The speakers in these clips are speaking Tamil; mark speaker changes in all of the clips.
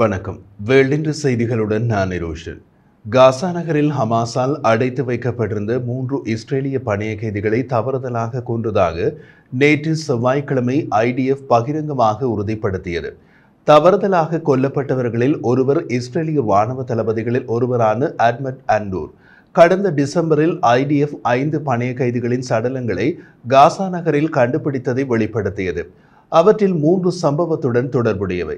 Speaker 1: வணக்கம் வேளின்று செய்திகளுடன் நான் ரோஷன் காசா நகரில் ஹமாஸால் அடைத்து வைக்கப்பட்டிருந்த மூன்று இஸ்ரேலிய பணைய கைதிகளை தவறுதலாக கொன்றதாக நேற்று செவ்வாய்க்கிழமை ஐடிஎஃப் பகிரங்கமாக உறுதிப்படுத்தியது தவறுதலாக கொல்லப்பட்டவர்களில் ஒருவர் இஸ்ரேலிய இராணுவ தளபதிகளில் ஒருவரான அட்மட் அண்டூர் கடந்த டிசம்பரில் ஐடிஎஃப் ஐந்து பணைய கைதிகளின் சடலங்களை காசா நகரில் கண்டுபிடித்ததை வெளிப்படுத்தியது அவற்றில் மூன்று சம்பவத்துடன் தொடர்புடையவை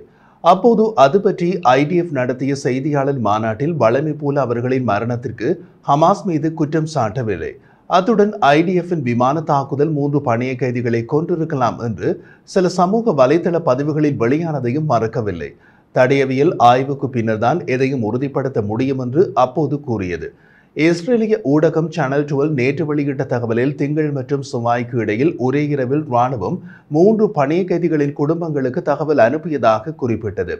Speaker 1: அப்போது அது பற்றி ஐடிஎஃப் நடத்திய செய்தியாளர் மாநாட்டில் வளமை போல அவர்களின் மரணத்திற்கு ஹமாஸ் மீது குற்றம் சாட்டவில்லை அத்துடன் ஐடிஎஃப்பின் விமான தாக்குதல் மூன்று பணிய கைதிகளை கொன்றிருக்கலாம் என்று சில சமூக வலைதள பதிவுகளில் வெளியானதையும் மறக்கவில்லை தடையவியல் ஆய்வுக்கு பின்னர்தான் எதையும் உறுதிப்படுத்த முடியும் என்று அப்போது கூறியது இஸ்ரேலிய ஊடகம் சேனல் டுவெல் நேற்று வெளியிட்ட தகவலில் திங்கள் மற்றும் சுமாய்க்கு இடையில் ஒரே இரவில் ராணுவம் மூன்று பணிய கைதிகளின் குடும்பங்களுக்கு தகவல் அனுப்பியதாக குறிப்பிட்டது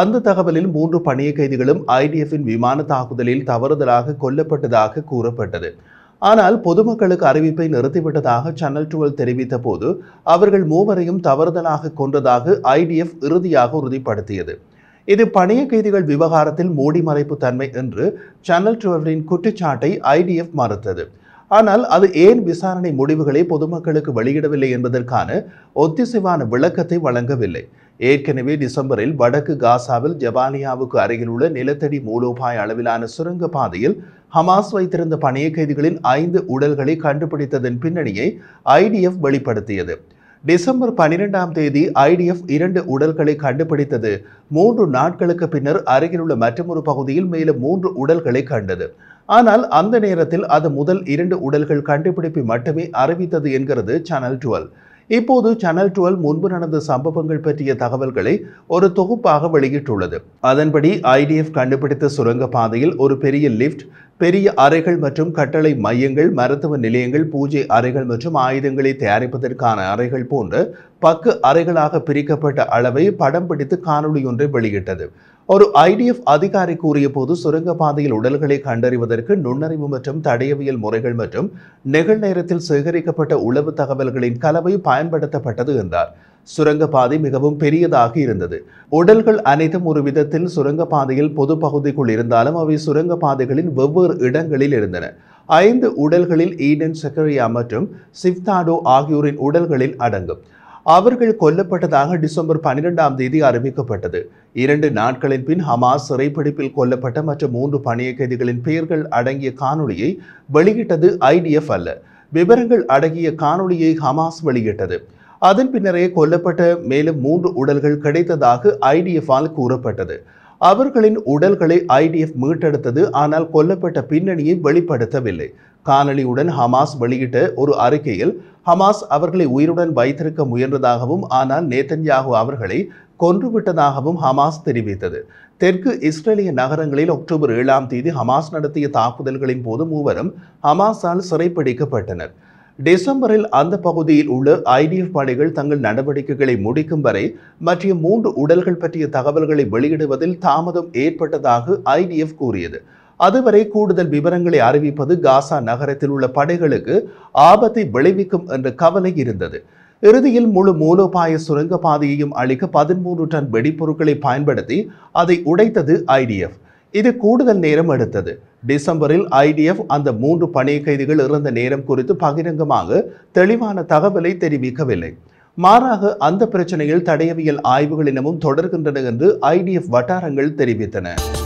Speaker 1: அந்த தகவலில் மூன்று பணிய கைதிகளும் ஐடிஎஃப்பின் விமான தாக்குதலில் தவறுதலாக கொல்லப்பட்டதாக கூறப்பட்டது ஆனால் பொதுமக்களுக்கு அறிவிப்பை நிறுத்திவிட்டதாக சேனல் டுவெல் தெரிவித்த போது அவர்கள் மூவரையும் தவறுதலாக கொன்றதாக ஐடிஎஃப் இறுதியாக உறுதிப்படுத்தியது இது பணைய கைதிகள் விவகாரத்தில் மூடி மறைப்பு தன்மை என்று சேனல் டுவெல்வின் குற்றச்சாட்டை ஐடிஎஃப் மறுத்தது ஆனால் அது ஏன் விசாரணை முடிவுகளை பொதுமக்களுக்கு வெளியிடவில்லை என்பதற்கான ஒத்திசைவான விளக்கத்தை வழங்கவில்லை ஏற்கனவே டிசம்பரில் வடக்கு காசாவில் ஜபாலியாவுக்கு அருகிலுள்ள நிலத்தடி மூலோபாய அளவிலான சுரங்க பாதையில் ஹமாஸ் வைத்திருந்த பணிய கைதிகளின் ஐந்து உடல்களை கண்டுபிடித்ததன் பின்னணியை ஐடிஎஃப் வெளிப்படுத்தியது டிசம்பர் பனிரெண்டாம் தேதி ஐடிஎஃப் இரண்டு உடல்களை கண்டுபிடித்தது மூன்று நாட்களுக்கு பின்னர் அருகிலுள்ள மற்றொரு பகுதியில் மேலும் மூன்று உடல்களை கண்டது ஆனால் அந்த நேரத்தில் அது முதல் இரண்டு உடல்கள் கண்டுபிடிப்பை மட்டுமே அறிவித்தது என்கிறது சேனல் டுவெல் இப்போது சேனல் டுவெல் முன்பு நடந்த சம்பவங்கள் பற்றிய தகவல்களை ஒரு தொகுப்பாக வெளியிட்டுள்ளது அதன்படி ஐடிஎஃப் கண்டுபிடித்த சுரங்க பாதையில் ஒரு பெரிய லிஃப்ட் பெரிய அறைகள் மற்றும் கட்டளை மையங்கள் மருத்துவ நிலையங்கள் பூஜை அறைகள் மற்றும் ஆயுதங்களை தயாரிப்பதற்கான அறைகள் போன்று பக்கு அறைகளாக பிரிக்கப்பட்ட அளவை படம் பிடித்து காணொலி ஒன்றை வெளியிட்டது ஒரு ஐடிஎஃப் அதிகாரி கூறிய போது சுரங்கப்பாதையில் உடல்களை கண்டறிவதற்கு நுண்ணறிவு மற்றும் தடயவியல் முறைகள் மற்றும் நிகழ்நேரத்தில் சேகரிக்கப்பட்ட உளவு தகவல்களின் கலவை பயன்படுத்தப்பட்டது என்றார் சுரங்கப்பாதை மிகவும் பெரியதாக இருந்தது உடல்கள் அனைத்தும் ஒரு விதத்தில் சுரங்கப்பாதையில் பொது பகுதிக்குள் இருந்தாலும் அவை சுரங்கப்பாதைகளின் வெவ்வேறு இடங்களில் இருந்தன ஐந்து உடல்களில் ஈடன் செக்கரியா மற்றும் சிவ்தாடோ ஆகியோரின் உடல்களில் அடங்கும் அவர்கள் கொல்லப்பட்டதாக டிசம்பர் பன்னிரெண்டாம் தேதி அறிவிக்கப்பட்டது இரண்டு நாட்களின் பின் ஹமாஸ் சிறைப்பிடிப்பில் கொல்லப்பட்ட மற்றும் மூன்று பணிய கைதிகளின் பெயர்கள் அடங்கிய காணொலியை வெளியிட்டது ஐடிஎஃப் அல்ல விவரங்கள் அடங்கிய காணொலியை ஹமாஸ் வெளியிட்டது அதன் பின்னரே கொல்லப்பட்ட மேலும் மூன்று உடல்கள் கிடைத்ததாக ஐடிஎஃப் ஆல் கூறப்பட்டது அவர்களின் உடல்களை ஐடிஎஃப் மீட்டெடுத்தது ஆனால் கொல்லப்பட்ட பின்னணியை வெளிப்படுத்தவில்லை காணொலியுடன் ஹமாஸ் வெளியிட்ட ஒரு அறிக்கையில் ஹமாஸ் அவர்களை உயிருடன் வைத்திருக்க முயன்றதாகவும் ஆனால் நேத்தன்யாகு அவர்களை கொன்றுவிட்டதாகவும் ஹமாஸ் தெரிவித்தது தெற்கு இஸ்ரேலிய நகரங்களில் அக்டோபர் ஏழாம் தேதி ஹமாஸ் நடத்திய தாக்குதல்களின் போது மூவரும் ஹமாஸால் சிறைப்பிடிக்கப்பட்டனர் டிசம்பரில் அந்த பகுதியில் உள்ள ஐடிஎஃப் படைகள் தங்கள் நடவடிக்கைகளை முடிக்கும் வரை மற்ற மூன்று உடல்கள் பற்றிய தகவல்களை வெளியிடுவதில் தாமதம் ஏற்பட்டதாக ஐடிஎஃப் கூறியது அதுவரை கூடுதல் விவரங்களை அறிவிப்பது காசா நகரத்தில் உள்ள படைகளுக்கு ஆபத்தை விளைவிக்கும் என்ற கவலை இருந்தது இறுதியில் முழு மூலோபாய சுரங்க பாதையையும் அளிக்க பதிமூன்று டன் வெடிப்பொருட்களை பயன்படுத்தி அதை உடைத்தது ஐடிஎஃப் இது கூடுதல் நேரம் எடுத்தது டிசம்பரில் ஐடிஎஃப் அந்த மூன்று பணி கைதிகள் இறந்த நேரம் குறித்து பகிரங்கமாக தெளிவான தகவலை தெரிவிக்கவில்லை மாறாக அந்த பிரச்சனையில் தடயவியல் ஆய்வுகள் இனமும் தொடர்கின்றன என்று ஐடிஎஃப் வட்டாரங்கள் தெரிவித்தன